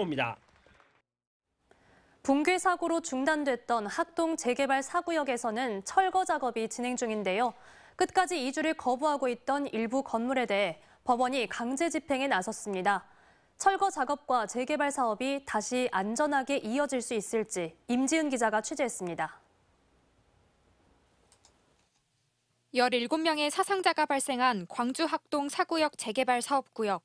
입니다 붕괴 사고로 중단됐던 학동 재개발 사구역에서는 철거 작업이 진행 중인데요. 끝까지 이주를 거부하고 있던 일부 건물에 대해 법원이 강제 집행에 나섰습니다. 철거 작업과 재개발 사업이 다시 안전하게 이어질 수 있을지 임지은 기자가 취재했습니다. 17명의 사상자가 발생한 광주 학동 사구역 재개발 사업구역.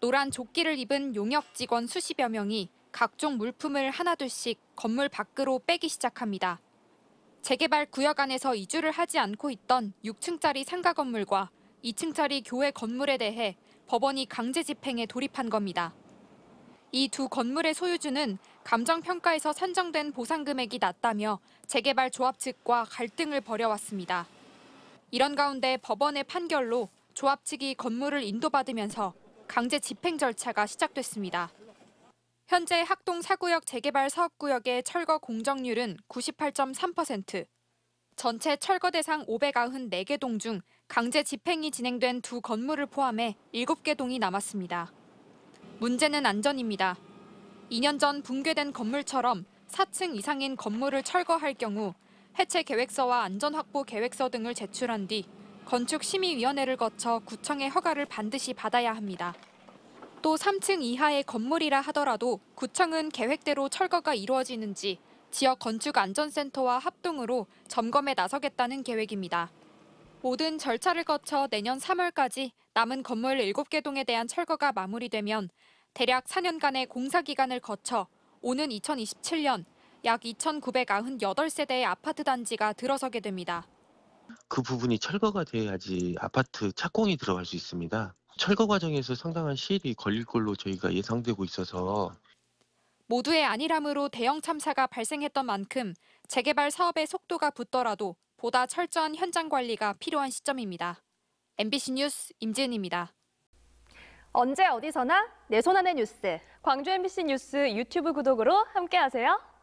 노란 조끼를 입은 용역 직원 수십여 명이 각종 물품을 하나둘씩 건물 밖으로 빼기 시작합니다. 재개발 구역 안에서 이주를 하지 않고 있던 6층짜리 상가 건물과 2층짜리 교회 건물에 대해 법원이 강제 집행에 돌입한 겁니다. 이 두 건물의 소유주는 감정평가에서 산정된 보상금액이 낮다며 재개발 조합 측과 갈등을 벌여왔습니다. 이런 가운데 법원의 판결로 조합 측이 건물을 인도받으면서 강제 집행 절차가 시작됐습니다. 현재 학동 사구역 재개발 사업구역의 철거 공정률은 98.3%, 전체 철거 대상 594개 동 중 강제 집행이 진행된 두 건물을 포함해 7개 동이 남았습니다. 문제는 안전입니다. 2년 전 붕괴된 건물처럼 4층 이상인 건물을 철거할 경우 해체 계획서와 안전 확보 계획서 등을 제출한 뒤 건축심의위원회를 거쳐 구청의 허가를 반드시 받아야 합니다. 또 3층 이하의 건물이라 하더라도 구청은 계획대로 철거가 이루어지는지 지역 건축안전센터와 합동으로 점검에 나서겠다는 계획입니다. 모든 절차를 거쳐 내년 3월까지 남은 건물 7개 동에 대한 철거가 마무리되면 대략 4년간의 공사 기간을 거쳐 오는 2027년 약 2,998세대의 아파트 단지가 들어서게 됩니다. 그 부분이 철거가 돼야지 아파트 착공이 들어갈 수 있습니다. 철거 과정에서 상당한 시일이 걸릴 걸로 저희가 예상되고 있어서 모두의 안일함으로 대형 참사가 발생했던 만큼 재개발 사업의 속도가 붙더라도 보다 철저한 현장 관리가 필요한 시점입니다. MBC 뉴스 임지은입니다. 언제 어디서나 내 손안의 뉴스. 광주 MBC 뉴스 유튜브 구독으로 함께하세요.